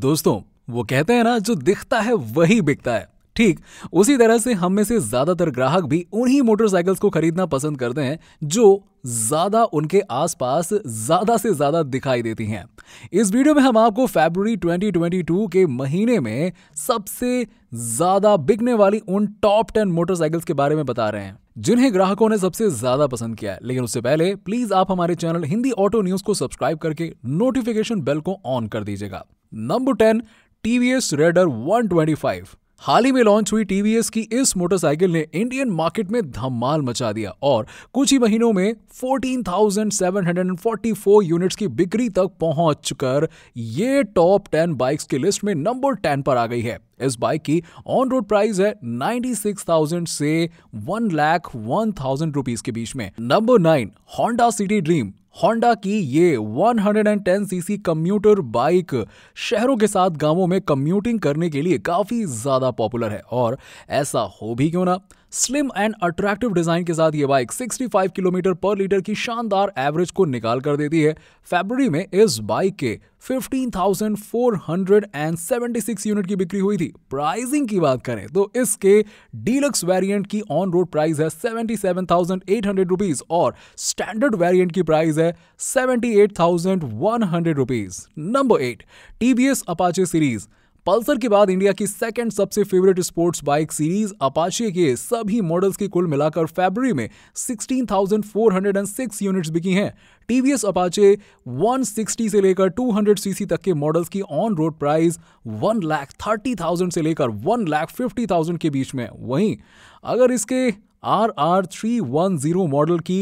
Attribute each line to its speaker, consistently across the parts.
Speaker 1: दोस्तों वो कहते हैं ना जो दिखता है वही बिकता है ठीक उसी तरह से हम में से ज्यादातर ग्राहक भी उन्हीं मोटरसाइकिल्स को खरीदना पसंद करते हैं जो ज्यादा उनके आसपास ज्यादा से ज्यादा दिखाई देती हैं इस वीडियो में हम आपको फरवरी 2022 के महीने में सबसे ज्यादा बिकने वाली उन टॉप टेन मोटरसाइकिल्स के बारे में बता रहे हैं जिन्हें ग्राहकों ने सबसे ज्यादा पसंद किया है लेकिन उससे पहले प्लीज आप हमारे चैनल हिंदी ऑटो न्यूज को सब्सक्राइब करके नोटिफिकेशन बेल को ऑन कर दीजिएगा नंबर टेन टीवीएस रेडर 125 हाल ही में लॉन्च हुई टीवीएस की इस मोटरसाइकिल ने इंडियन मार्केट में धमाल मचा दिया और कुछ ही महीनों में 14,744 यूनिट्स की बिक्री तक पहुंच कर ये टॉप 10 बाइक्स की लिस्ट में नंबर 10 पर आ गई है इस बाइक की ऑन रोड प्राइस है 96,000 से one lakh one thousand rupees के बीच में number nine Honda city Dream Honda की ये 110 सीसी कम्यूटर बाइक शहरों के साथ गांवों में कम्यूटिंग करने के लिए काफ़ी ज़्यादा पॉपुलर है और ऐसा हो भी क्यों ना स्लिम एंड अट्रैक्टिव डिजाइन के साथ ये बाइक 65 किलोमीटर पर लीटर की शानदार एवरेज को निकाल कर देती है फेबर में इस बाइक के 15,476 यूनिट की बिक्री हुई थी प्राइसिंग की बात करें तो इसके डीलक्स वेरिएंट की ऑन रोड प्राइस है 77,800 रुपीस और स्टैंडर्ड वेरिएंट की प्राइस है 78,100 rupees number eight TVS Apache series Pulsar के बाद इंडिया की सेकंड सबसे favourite sports bike series Apache के सभी मॉडल्स की कुल मिलाकर फेबर में 16,406 यूनिट्स बिकी हैं टीवीएस अपाचे 160 से लेकर 200 सीसी तक के मॉडल्स की on road price one lakh thirty thousand से लेकर वन लाख फिफ्टी थाउजेंड के बीच में वहीं अगर इसके R R three one zero model की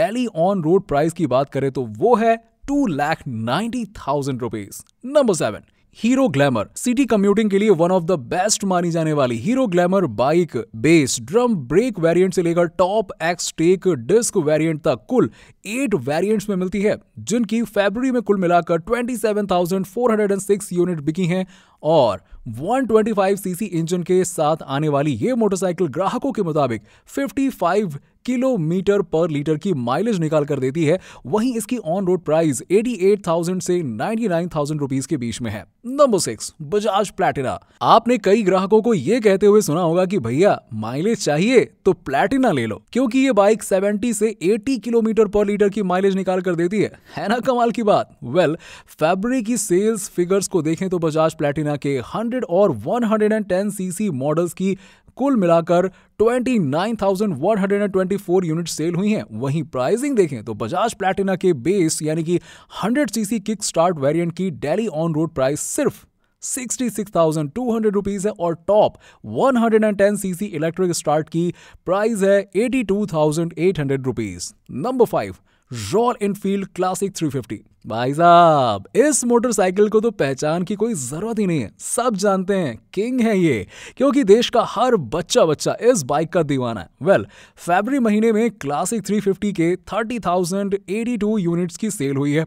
Speaker 1: डेली ऑन रोड प्राइस की बात करें तो वो है two lakh ninety thousand rupees number seven Hero Glamour city commuting के लिए वन ऑफ द बेस्ट मानी जाने वाली Hero Glamour bike base drum brake variant से लेकर top X tech disc variant तक कुल एट वेरिएंट्स में मिलती है जिनकी फरवरी में कुल मिलाकर 27,406 यूनिट बिकी हैं और 125 सीसी इंजन के साथ आने वाली ये मोटरसाइकिल ग्राहकों के मुताबिक 55 किलोमीटर पर लीटर की माइलेज निकाल कर देती है वहीं इसकी ऑन रोड प्राइस 88,000 से 99,000 रुपीस के बीच में है नंबर सिक्स बजाज प्लेटिना आपने कई ग्राहकों को यह कहते हुए सुना होगा कि भैया माइलेज चाहिए तो प्लेटिना ले लो क्योंकि ये बाइक 70 से 80 किलोमीटर पर लीटर की माइलेज निकाल कर देती है है ना कमाल की बात वेल well, फेबरी की सेल्स फिगर्स को देखें तो बजाज प्लेटिना के 100 और 110 सीसी मॉडल्स की कुल मिलाकर 29,124 यूनिट सेल हुई हैं वहीं प्राइसिंग देखें तो बजाज प्लैटिना के बेस यानी कि 100 सीसी किक स्टार्ट वेरियंट की डेली ऑन रोड प्राइस सिर्फ 66,200 रुपीस है और टॉप 110 सीसी इलेक्ट्रिक स्टार्ट की प्राइस है 82,800 rupees number five Royal Enfield Classic 350 भाई साहब इस मोटरसाइकिल को तो पहचान की कोई ज़रूरत ही नहीं है सब जानते हैं किंग है ये क्योंकि देश का हर बच्चा बच्चा इस बाइक का दीवाना है वेल well, फरवरी महीने में क्लासिक 350 के 30,082 यूनिट्स की सेल हुई है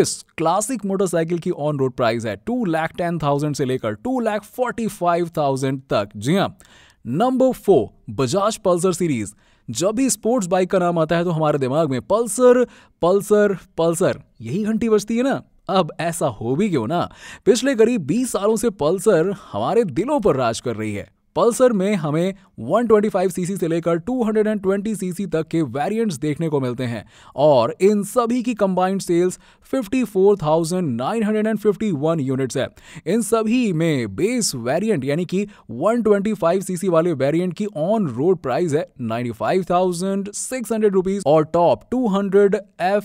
Speaker 1: इस क्लासिक मोटरसाइकिल की ऑन रोड प्राइस है टू लैख टेन थाउजेंड से लेकर two lakh forty five thousand तक जी हाँ number four Bajaj Pulsar series जब भी स्पोर्ट्स बाइक का नाम आता है तो हमारे दिमाग में पल्सर पल्सर पल्सर यही घंटी बजती है ना अब ऐसा हो भी क्यों ना पिछले करीब 20 सालों से पल्सर हमारे दिलों पर राज कर रही है पल्सर में हमें 125 सीसी से लेकर 220 सीसी तक के वेरिएंट्स देखने को मिलते हैं और इन सभी की कंबाइंड सेल्स 54,951 यूनिट्स है इन सभी में बेस वेरिएंट यानी कि 125 सीसी वाले वेरिएंट की ऑन रोड प्राइस है 95,600 रुपीस और टॉप 200 एफ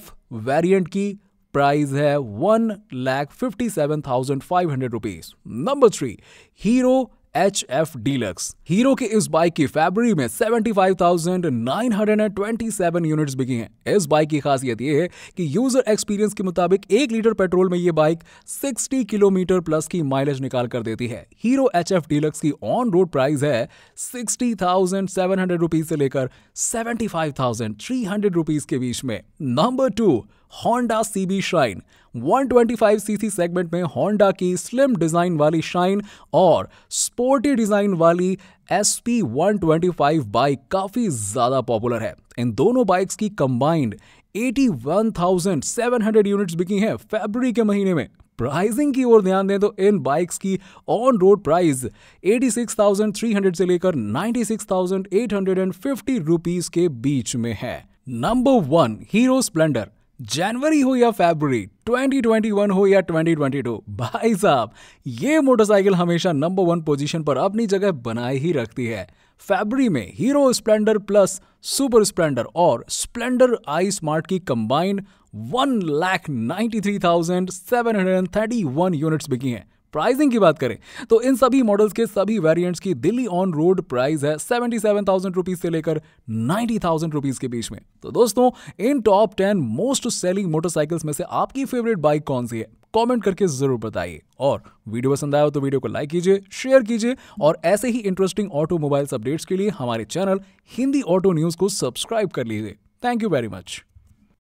Speaker 1: वेरिएंट की प्राइस है one lakh fifty seven thousand five hundred rupees number three Hero H F Deluxe Hero के इस बाइक की फैब्रवरी में 75,927 यूनिट्स बिकी हैं इस बाइक की खासियत यह है कि यूजर एक्सपीरियंस के मुताबिक एक लीटर पेट्रोल में ये बाइक 60 किलोमीटर प्लस की माइलेज निकाल कर देती है हीरो एच एफ डीलक्स की ऑन रोड प्राइस है sixty thousand seven hundred rupees से लेकर seventy five thousand three hundred rupees के बीच में number two Honda CB Shine 125 cc segment में होंडा की स्लिम डिज़ाइन वाली शाइन और स्पोर्टी डिज़ाइन वाली एस पी बाइक काफ़ी ज़्यादा पॉपुलर है इन दोनों बाइक्स की कंबाइंड 81,700 यूनिट्स बिकी हैं फरवरी के महीने में प्राइसिंग की ओर ध्यान दें तो इन बाइक्स की ऑन रोड प्राइस 86,300 से लेकर 96,850 रुपीस के बीच में है नंबर वन हीरो स्प्लेंडर जनवरी हो या फेबररी 2021 हो या 2022 भाई साहब ये मोटरसाइकिल हमेशा नंबर वन पोजीशन पर अपनी जगह बनाए ही रखती है फेबररी में Hero Splendor plus super Splendor और स्प्लेंडर आई स्मार्ट की combined one lakh ninety three thousand seven hundred and thirty one units बिकी हैं प्राइसिंग की बात करें तो इन सभी मॉडल्स के सभी वेरिएंट्स की दिल्ली ऑन रोड प्राइस है सेवेंटी सेवन थाउजेंड रुपीज से लेकर नाइन्टी थाउजेंड रुपीज के बीच में तो दोस्तों इन top ten most selling motorcycles में से आपकी फेवरेट बाइक कौन सी है कमेंट करके जरूर बताइए और वीडियो पसंद आया हो तो वीडियो को लाइक कीजिए शेयर कीजिए और ऐसे ही इंटरेस्टिंग ऑटोमोबाइल्स अपडेट्स के लिए हमारे चैनल हिंदी ऑटो न्यूज़ को सब्सक्राइब कर लीजिए थैंक यू वेरी मच